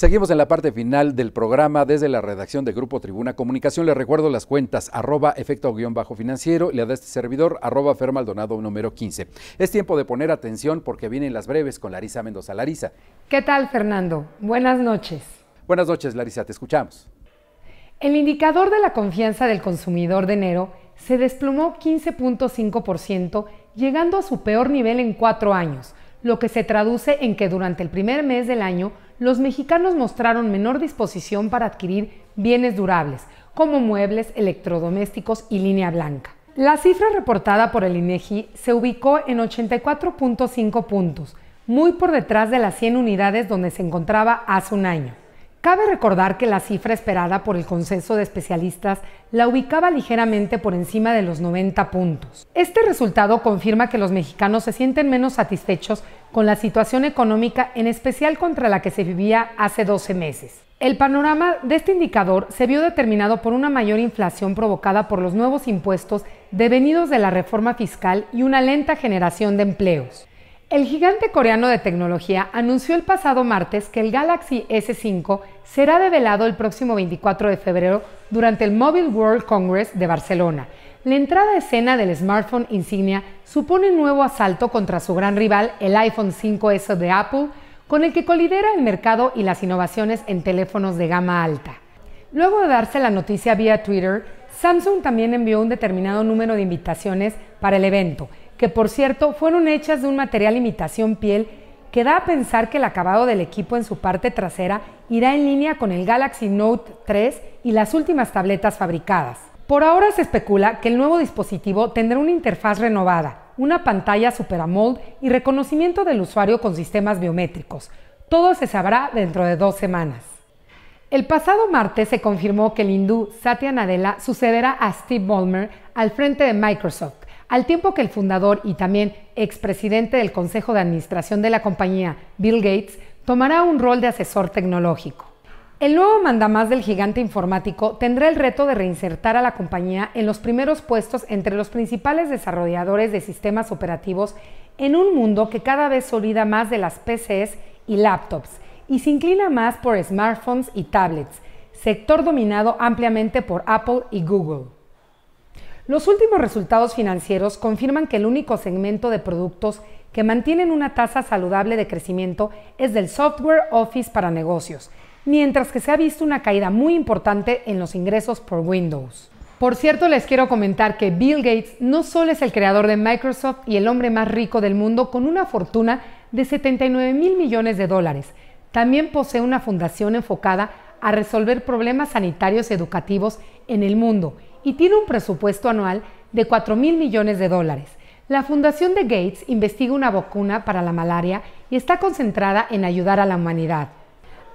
Seguimos en la parte final del programa desde la redacción de Grupo Tribuna Comunicación. Les recuerdo las cuentas arroba efecto-financiero bajo y la de este servidor arroba fermaldonado número 15. Es tiempo de poner atención porque vienen las breves con Larisa Mendoza. Larisa. ¿Qué tal, Fernando? Buenas noches. Buenas noches, Larisa. Te escuchamos. El indicador de la confianza del consumidor de enero se desplomó 15.5%, llegando a su peor nivel en cuatro años, lo que se traduce en que durante el primer mes del año los mexicanos mostraron menor disposición para adquirir bienes durables, como muebles, electrodomésticos y línea blanca. La cifra reportada por el INEGI e se ubicó en 84.5 puntos, muy por detrás de las 100 unidades donde se encontraba hace un año. Cabe recordar que la cifra esperada por el Consenso de Especialistas la ubicaba ligeramente por encima de los 90 puntos. Este resultado confirma que los mexicanos se sienten menos satisfechos con la situación económica, en especial contra la que se vivía hace 12 meses. El panorama de este indicador se vio determinado por una mayor inflación provocada por los nuevos impuestos devenidos de la reforma fiscal y una lenta generación de empleos. El gigante coreano de tecnología anunció el pasado martes que el Galaxy S5 será develado el próximo 24 de febrero durante el Mobile World Congress de Barcelona. La entrada a escena del smartphone insignia supone un nuevo asalto contra su gran rival, el iPhone 5S de Apple, con el que colidera el mercado y las innovaciones en teléfonos de gama alta. Luego de darse la noticia vía Twitter, Samsung también envió un determinado número de invitaciones para el evento, que por cierto fueron hechas de un material imitación piel que da a pensar que el acabado del equipo en su parte trasera irá en línea con el Galaxy Note 3 y las últimas tabletas fabricadas. Por ahora se especula que el nuevo dispositivo tendrá una interfaz renovada, una pantalla Super y reconocimiento del usuario con sistemas biométricos. Todo se sabrá dentro de dos semanas. El pasado martes se confirmó que el hindú Satya Nadella sucederá a Steve Ballmer al frente de Microsoft al tiempo que el fundador y también expresidente del Consejo de Administración de la compañía, Bill Gates, tomará un rol de asesor tecnológico. El nuevo mandamás del gigante informático tendrá el reto de reinsertar a la compañía en los primeros puestos entre los principales desarrolladores de sistemas operativos en un mundo que cada vez olvida más de las PCs y laptops y se inclina más por smartphones y tablets, sector dominado ampliamente por Apple y Google. Los últimos resultados financieros confirman que el único segmento de productos que mantienen una tasa saludable de crecimiento es del software Office para negocios, mientras que se ha visto una caída muy importante en los ingresos por Windows. Por cierto, les quiero comentar que Bill Gates no solo es el creador de Microsoft y el hombre más rico del mundo con una fortuna de 79 mil millones de dólares, también posee una fundación enfocada a resolver problemas sanitarios y educativos en el mundo y tiene un presupuesto anual de 4 mil millones de dólares. La fundación de Gates investiga una vacuna para la malaria y está concentrada en ayudar a la humanidad.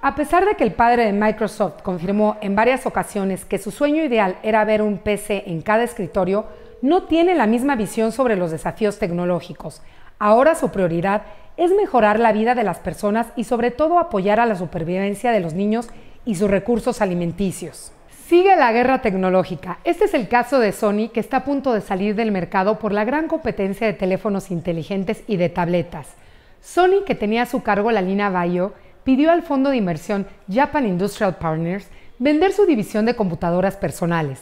A pesar de que el padre de Microsoft confirmó en varias ocasiones que su sueño ideal era ver un PC en cada escritorio, no tiene la misma visión sobre los desafíos tecnológicos. Ahora su prioridad es mejorar la vida de las personas y sobre todo apoyar a la supervivencia de los niños y sus recursos alimenticios. Sigue la guerra tecnológica. Este es el caso de Sony, que está a punto de salir del mercado por la gran competencia de teléfonos inteligentes y de tabletas. Sony, que tenía a su cargo la línea Bayo, pidió al fondo de inversión Japan Industrial Partners vender su división de computadoras personales.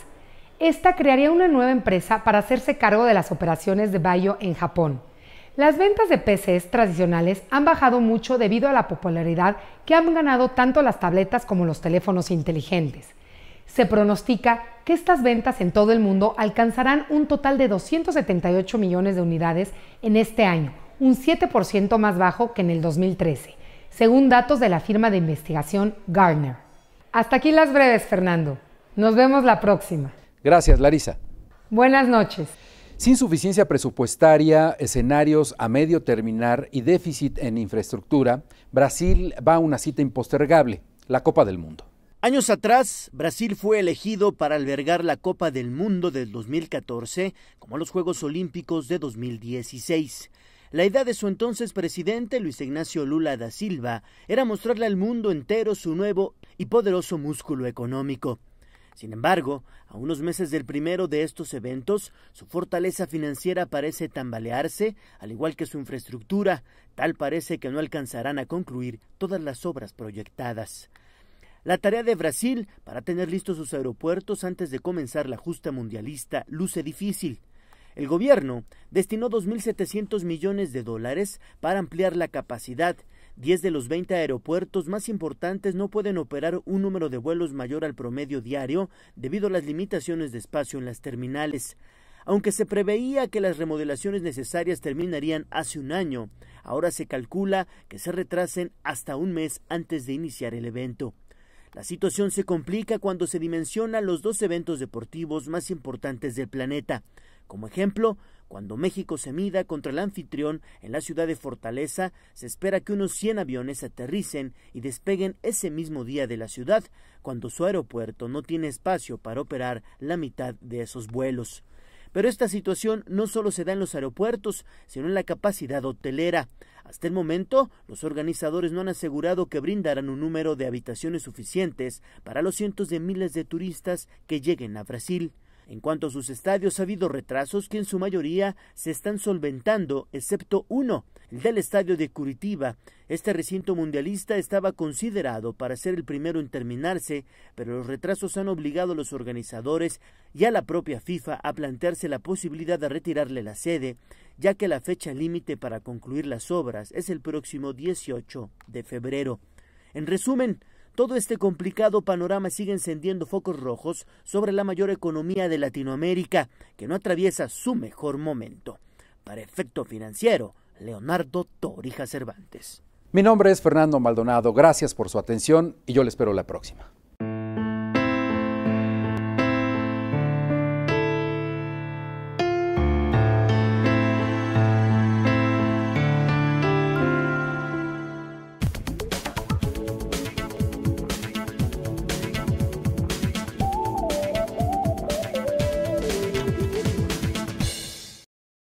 Esta crearía una nueva empresa para hacerse cargo de las operaciones de Bayo en Japón. Las ventas de PCs tradicionales han bajado mucho debido a la popularidad que han ganado tanto las tabletas como los teléfonos inteligentes se pronostica que estas ventas en todo el mundo alcanzarán un total de 278 millones de unidades en este año, un 7% más bajo que en el 2013, según datos de la firma de investigación Gartner. Hasta aquí las breves, Fernando. Nos vemos la próxima. Gracias, Larisa. Buenas noches. Sin suficiencia presupuestaria, escenarios a medio terminar y déficit en infraestructura, Brasil va a una cita impostergable, la Copa del Mundo. Años atrás, Brasil fue elegido para albergar la Copa del Mundo del 2014 como los Juegos Olímpicos de 2016. La idea de su entonces presidente, Luis Ignacio Lula da Silva, era mostrarle al mundo entero su nuevo y poderoso músculo económico. Sin embargo, a unos meses del primero de estos eventos, su fortaleza financiera parece tambalearse, al igual que su infraestructura, tal parece que no alcanzarán a concluir todas las obras proyectadas. La tarea de Brasil para tener listos sus aeropuertos antes de comenzar la justa mundialista luce difícil. El gobierno destinó 2.700 millones de dólares para ampliar la capacidad. Diez de los 20 aeropuertos más importantes no pueden operar un número de vuelos mayor al promedio diario debido a las limitaciones de espacio en las terminales. Aunque se preveía que las remodelaciones necesarias terminarían hace un año, ahora se calcula que se retrasen hasta un mes antes de iniciar el evento. La situación se complica cuando se dimensiona los dos eventos deportivos más importantes del planeta. Como ejemplo, cuando México se mida contra el anfitrión en la ciudad de Fortaleza, se espera que unos 100 aviones aterricen y despeguen ese mismo día de la ciudad, cuando su aeropuerto no tiene espacio para operar la mitad de esos vuelos. Pero esta situación no solo se da en los aeropuertos, sino en la capacidad hotelera. Hasta el momento, los organizadores no han asegurado que brindarán un número de habitaciones suficientes para los cientos de miles de turistas que lleguen a Brasil. En cuanto a sus estadios, ha habido retrasos que en su mayoría se están solventando, excepto uno, el del estadio de Curitiba. Este recinto mundialista estaba considerado para ser el primero en terminarse, pero los retrasos han obligado a los organizadores y a la propia FIFA a plantearse la posibilidad de retirarle la sede, ya que la fecha límite para concluir las obras es el próximo 18 de febrero. En resumen, todo este complicado panorama sigue encendiendo focos rojos sobre la mayor economía de Latinoamérica, que no atraviesa su mejor momento. Para efecto financiero, Leonardo Torija Cervantes. Mi nombre es Fernando Maldonado, gracias por su atención y yo le espero la próxima.